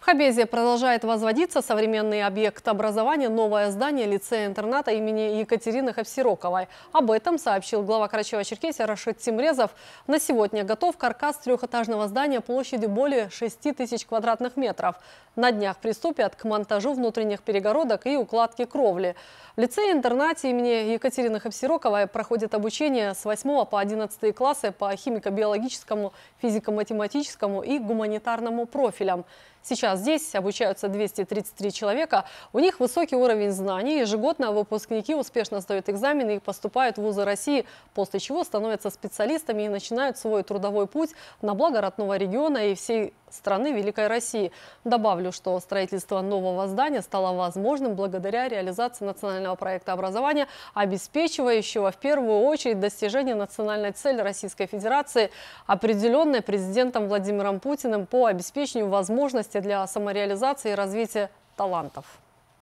В Хабезе продолжает возводиться современный объект образования «Новое здание лицея-интерната имени Екатерины Хапсироковой». Об этом сообщил глава Карачева-Черкесия Рашид Тимрезов. На сегодня готов каркас трехэтажного здания площадью более 6 тысяч квадратных метров. На днях приступят к монтажу внутренних перегородок и укладке кровли. В лицее-интернате имени Екатерины Хапсироковой проходит обучение с 8 по 11 классы по химико-биологическому, физико-математическому и гуманитарному профилям. Сейчас Сейчас здесь обучаются 233 человека. У них высокий уровень знаний. Ежегодно выпускники успешно сдают экзамены и поступают в вузы России, после чего становятся специалистами и начинают свой трудовой путь на благо родного региона и всей страны Великой России. Добавлю, что строительство нового здания стало возможным благодаря реализации национального проекта образования, обеспечивающего в первую очередь достижение национальной цели Российской Федерации, определенной президентом Владимиром Путиным по обеспечению возможности для для самореализации и развития талантов.